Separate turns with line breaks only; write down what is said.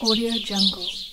Audio Jungle.